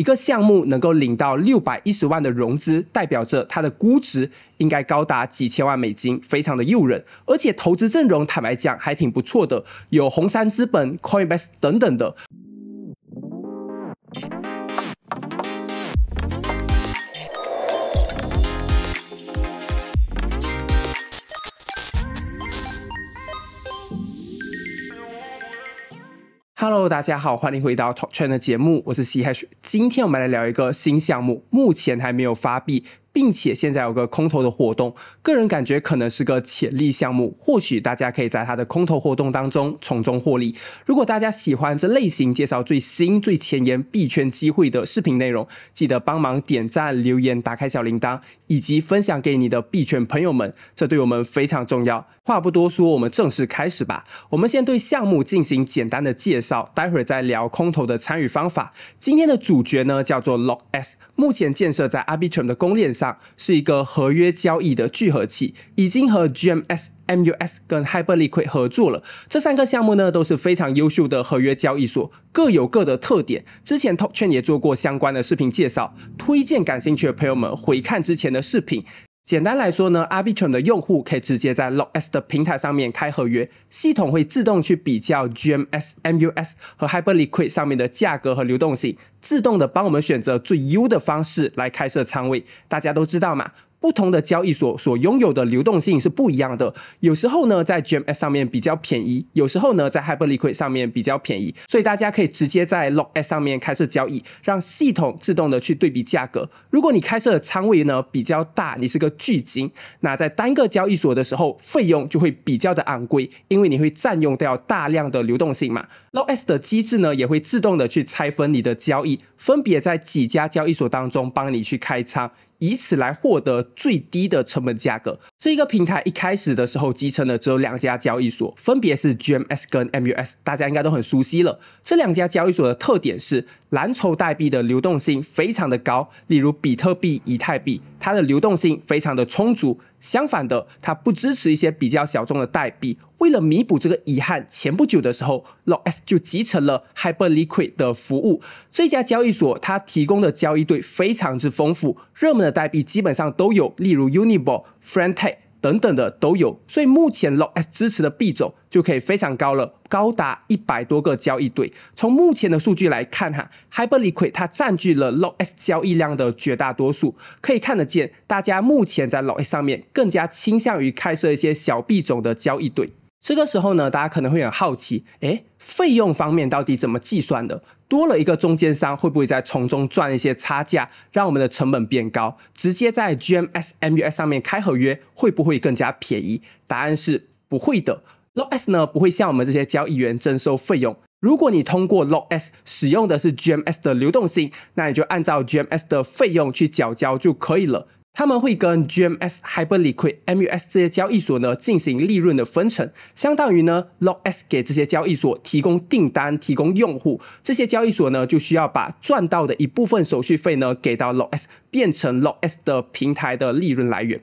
一个项目能够领到六百一十万的融资，代表着它的估值应该高达几千万美金，非常的诱人。而且投资阵容，坦白讲还挺不错的，有红杉资本、Coinbase 等等的。Hello，大家好，欢迎回到 Top Trend 的节目，我是 C h a 今天我们来聊一个新项目，目前还没有发币。并且现在有个空投的活动，个人感觉可能是个潜力项目，或许大家可以在它的空投活动当中从中获利。如果大家喜欢这类型介绍最新最前沿币圈机会的视频内容，记得帮忙点赞、留言、打开小铃铛以及分享给你的币圈朋友们，这对我们非常重要。话不多说，我们正式开始吧。我们先对项目进行简单的介绍，待会再聊空投的参与方法。今天的主角呢叫做 Lock S，目前建设在 Arbitrum 的公链。是一个合约交易的聚合器，已经和 GMS、MUS 跟 Hyperliquid 合作了。这三个项目呢都是非常优秀的合约交易所，各有各的特点。之前 Top 圈也做过相关的视频介绍，推荐感兴趣的朋友们回看之前的视频。简单来说呢，Arbitrum 的用户可以直接在 l o g s 的平台上面开合约，系统会自动去比较 GMS、MUS 和 Hyperliquid 上面的价格和流动性，自动的帮我们选择最优的方式来开设仓位。大家都知道嘛。不同的交易所所拥有的流动性是不一样的，有时候呢在 g m S 上面比较便宜，有时候呢在 Hyperliquid 上面比较便宜，所以大家可以直接在 l o k S 上面开设交易，让系统自动的去对比价格。如果你开设的仓位呢比较大，你是个巨金，那在单个交易所的时候费用就会比较的昂贵，因为你会占用掉大量的流动性嘛。l o k S 的机制呢也会自动的去拆分你的交易，分别在几家交易所当中帮你去开仓。以此来获得最低的成本价格。这一个平台一开始的时候，集成的只有两家交易所，分别是 GMS 跟 MUS，大家应该都很熟悉了。这两家交易所的特点是，蓝筹代币的流动性非常的高，例如比特币、以太币，它的流动性非常的充足。相反的，它不支持一些比较小众的代币。为了弥补这个遗憾，前不久的时候 l o s 就集成了 Hyper Liquid 的服务。这家交易所它提供的交易对非常之丰富，热门的代币基本上都有，例如 u n i b a l l f r o n e y 等等的都有，所以目前 l o g S 支持的币种就可以非常高了，高达一百多个交易对。从目前的数据来看，哈，Hyperliquid 它占据了 l o g S 交易量的绝大多数。可以看得见，大家目前在 l o g S 上面更加倾向于开设一些小币种的交易对。这个时候呢，大家可能会很好奇，诶，费用方面到底怎么计算的？多了一个中间商，会不会在从中赚一些差价，让我们的成本变高？直接在 GMS、MUS 上面开合约，会不会更加便宜？答案是不会的。LoS 呢，不会向我们这些交易员征收费用。如果你通过 LoS 使用的是 GMS 的流动性，那你就按照 GMS 的费用去缴交就可以了。他们会跟 GMS、Hyperliquid、MUS 这些交易所呢进行利润的分成，相当于呢，LoS 给这些交易所提供订单、提供用户，这些交易所呢就需要把赚到的一部分手续费呢给到 LoS，变成 LoS 的平台的利润来源。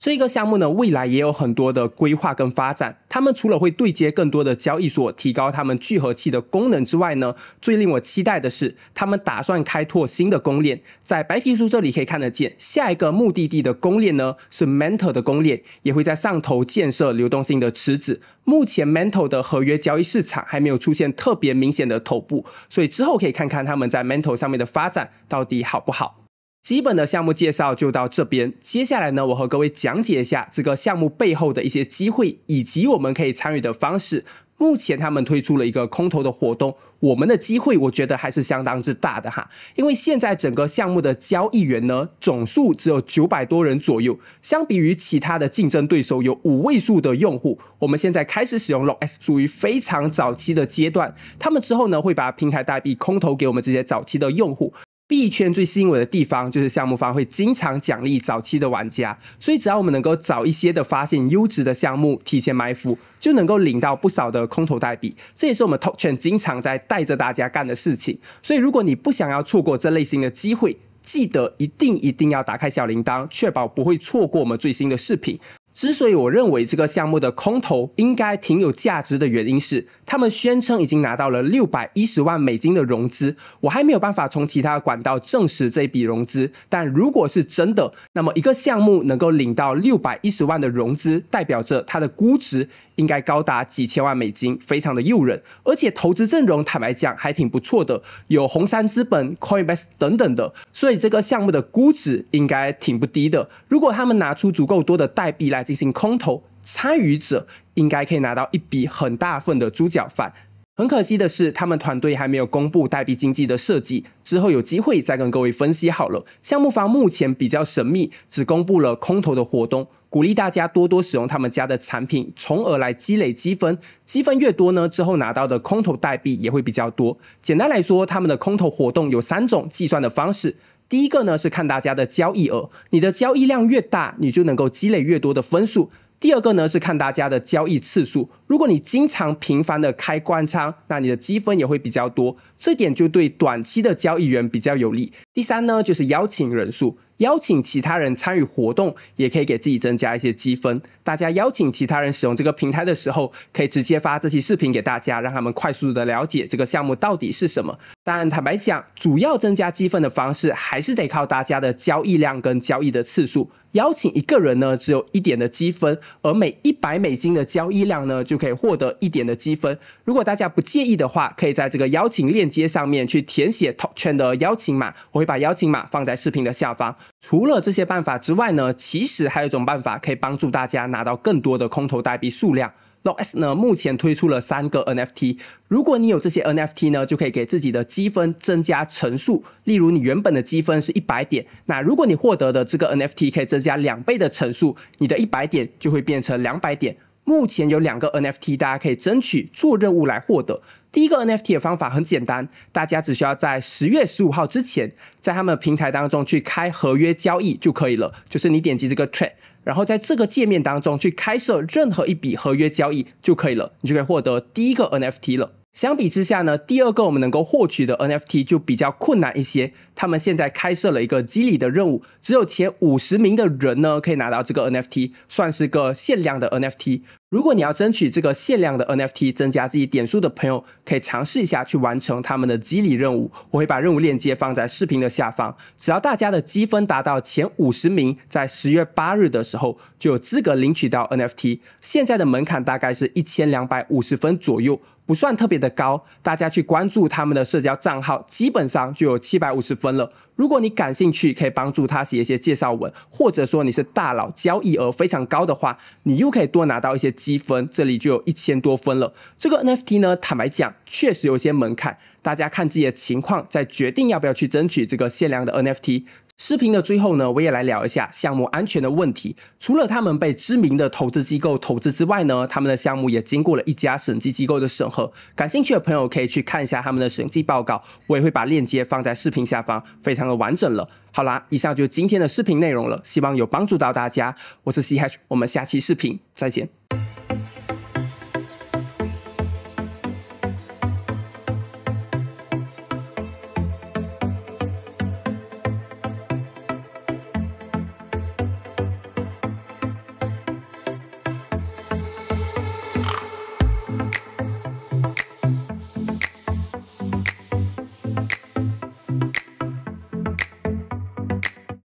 这个项目呢，未来也有很多的规划跟发展。他们除了会对接更多的交易所，提高他们聚合器的功能之外呢，最令我期待的是，他们打算开拓新的公链。在白皮书这里可以看得见，下一个目的地的公链呢是 Mantle 的公链，也会在上头建设流动性的池子。目前 Mantle 的合约交易市场还没有出现特别明显的头部，所以之后可以看看他们在 Mantle 上面的发展到底好不好。基本的项目介绍就到这边，接下来呢，我和各位讲解一下这个项目背后的一些机会，以及我们可以参与的方式。目前他们推出了一个空投的活动，我们的机会我觉得还是相当之大的哈，因为现在整个项目的交易员呢总数只有九百多人左右，相比于其他的竞争对手有五位数的用户，我们现在开始使用 l o S 属于非常早期的阶段，他们之后呢会把平台代币空投给我们这些早期的用户。币圈最吸引我的地方，就是项目方会经常奖励早期的玩家，所以只要我们能够早一些的发现优质的项目，提前埋伏，就能够领到不少的空投代币。这也是我们 t o p e 经常在带着大家干的事情。所以，如果你不想要错过这类型的机会，记得一定一定要打开小铃铛，确保不会错过我们最新的视频。之所以我认为这个项目的空投应该挺有价值的原因是，他们宣称已经拿到了六百一十万美金的融资。我还没有办法从其他管道证实这一笔融资，但如果是真的，那么一个项目能够领到六百一十万的融资，代表着它的估值。应该高达几千万美金，非常的诱人，而且投资阵容坦白讲还挺不错的，有红杉资本、Coinbase 等等的，所以这个项目的估值应该挺不低的。如果他们拿出足够多的代币来进行空投，参与者应该可以拿到一笔很大份的猪脚饭。很可惜的是，他们团队还没有公布代币经济的设计，之后有机会再跟各位分析好了。项目方目前比较神秘，只公布了空投的活动。鼓励大家多多使用他们家的产品，从而来积累积分。积分越多呢，之后拿到的空投代币也会比较多。简单来说，他们的空投活动有三种计算的方式。第一个呢是看大家的交易额，你的交易量越大，你就能够积累越多的分数。第二个呢是看大家的交易次数，如果你经常频繁的开关仓，那你的积分也会比较多。这点就对短期的交易员比较有利。第三呢，就是邀请人数，邀请其他人参与活动，也可以给自己增加一些积分。大家邀请其他人使用这个平台的时候，可以直接发这期视频给大家，让他们快速的了解这个项目到底是什么。但坦白讲，主要增加积分的方式还是得靠大家的交易量跟交易的次数。邀请一个人呢，只有一点的积分，而每一百美金的交易量呢，就可以获得一点的积分。如果大家不介意的话，可以在这个邀请链。接上面去填写 t o k e 的邀请码，我会把邀请码放在视频的下方。除了这些办法之外呢，其实还有一种办法可以帮助大家拿到更多的空投代币数量。LOS g 呢，目前推出了三个 NFT，如果你有这些 NFT 呢，就可以给自己的积分增加乘数。例如你原本的积分是一百点，那如果你获得的这个 NFT 可以增加两倍的乘数，你的一百点就会变成两百点。目前有两个 NFT，大家可以争取做任务来获得。第一个 NFT 的方法很简单，大家只需要在十月十五号之前，在他们平台当中去开合约交易就可以了。就是你点击这个 Trade，然后在这个界面当中去开设任何一笔合约交易就可以了，你就可以获得第一个 NFT 了。相比之下呢，第二个我们能够获取的 NFT 就比较困难一些。他们现在开设了一个机理的任务，只有前五十名的人呢可以拿到这个 NFT，算是个限量的 NFT。如果你要争取这个限量的 NFT，增加自己点数的朋友，可以尝试一下去完成他们的机理任务。我会把任务链接放在视频的下方。只要大家的积分达到前五十名，在十月八日的时候就有资格领取到 NFT。现在的门槛大概是一千两百五十分左右。不算特别的高，大家去关注他们的社交账号，基本上就有七百五十分了。如果你感兴趣，可以帮助他写一些介绍文，或者说你是大佬，交易额非常高的话，你又可以多拿到一些积分，这里就有一千多分了。这个 NFT 呢，坦白讲，确实有些门槛，大家看自己的情况再决定要不要去争取这个限量的 NFT。视频的最后呢，我也来聊一下项目安全的问题。除了他们被知名的投资机构投资之外呢，他们的项目也经过了一家审计机构的审核。感兴趣的朋友可以去看一下他们的审计报告，我也会把链接放在视频下方，非常的完整了。好啦，以上就是今天的视频内容了，希望有帮助到大家。我是 C H，我们下期视频再见。